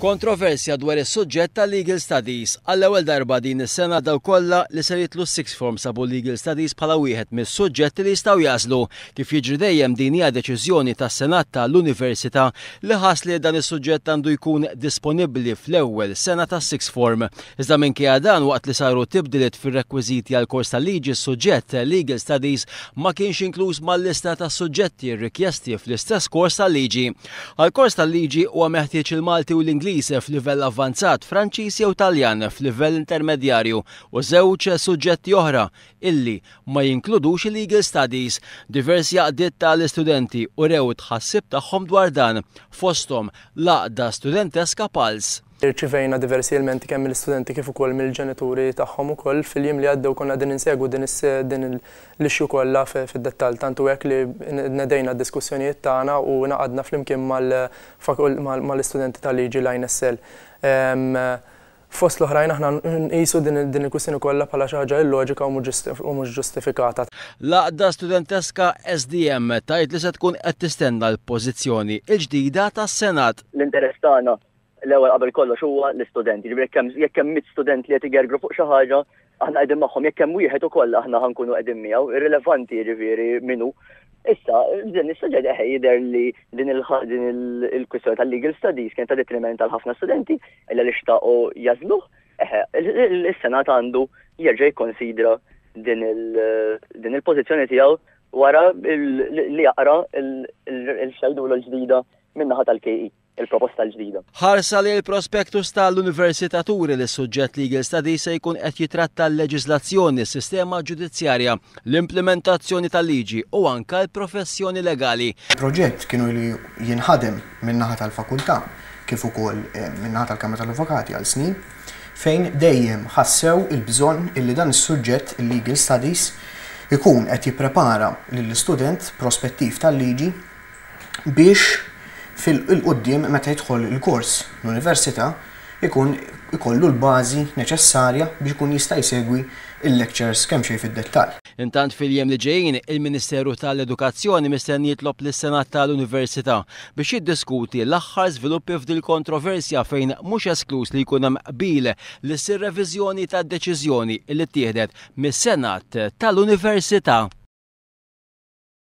Kontroversja dwar is-suġġett ta' Legal Studies għall-ewwel darba din is-sena daw kollha li se jitlu six form sabu Legal Studies bħala wieħed mis-suġġetti li jistgħu jaslu kif jiġri dejjem din hija deċiżjoni tas-Senat tal-Università li ħasli dan is-suġġett għandu jkun disponibbli fl-ewwel sena ta' six form. Iżda minkejja dan waqt li saru tibdilet fir-rekwiżiti għal kors tal-liġi suġġett Legal Studies ma kienx inkluż mal-lista ta' suġġetti rrikjesti fl-istess kors tal-liġi. Għal kors tal-liġi huwa meħtieġ il-Malti u l-Ingliż Ingliż f'livell avvanzat, Franċiż jew Taljan f'livell intermedjarju u żewġ suġġetti oħra illi ma jinkludux legal studies. Diversi għaqdiet tal-istudenti u rew tħassib tagħhom dwar dan fosthom laqda studenteska kapals irċivejna diversi elementi kemm mill-istudenti kif ukoll mill-ġenituri tagħhom ukoll fil-jiem li għaddew konna din insegwu din din l-ixju kollha fid-dettall tantu hekk li nedejna d-diskussjonijiet tagħna u naqadna flimkien mal-istudenti tal-liġi l-INSL. Fost l-oħrajn aħna nqisu din il kussin kollha bħala xi ħaġa illoġika u mhux ġustifikata. Laqda studenteska SDM tajt li se tkun qed tistenna l-pożizzjoni l-ġdida tas-Senat. L-interess tagħna l-ewwel qabel kollox huwa l-istudenti. Ġifieri jekk hemm mit student li qed igergru fuq xi ħaġa, aħna qegħdin magħhom jekk hemm wieħed ukoll aħna ħankunu qegħdin miegħu, irrilevanti jiġifieri minu. Issa, din is-suġġett eħe jidher li din il-kwistjoni tal-legal studies kien ta' detrimental ħafna studenti illa li xtaqgħu jazlu, eħe, is-Senat għandu jerġa' jikkonsidra din il-pożizzjoni tiegħu wara li jaqra il xeldu l-ġdida minnaħat tal-KI. E il-proposta l-ġdida. Ħarsa li l-prospektus tal-Universitaturi li suġġett Legal Studies se jkun qed jitratta l-leġislazzjoni, s-sistema ġudizzjarja, l-implementazzjoni tal-liġi u anka l-professjoni legali. Proġett kienu li jinħadem minnaħa tal-fakultà kif ukoll eh, minnaħa tal-Kamra tal-Avukati għal snin fejn dejjem ħassew il-bżonn illi dan is-suġġett il-legal studies ikun qed jipprepara lill-student prospettiv tal-liġi biex fil-qoddim meta jidħol il-kors l-università ikun ikollu l-bażi neċessarja biex ikun jista' jsegwi il-lectures kemm xejn fid-dettall. Intant fil-jem li ġejjin, il-Ministeru tal-Edukazzjoni mistenni jitlob lis senat tal-Università biex jiddiskuti l-aħħar żviluppi f'dil kontroversja fejn mhux esklus li jkun hemm qbil li ssir reviżjoni tad-deċiżjoni li ttieħdet mis-Senat tal-Università.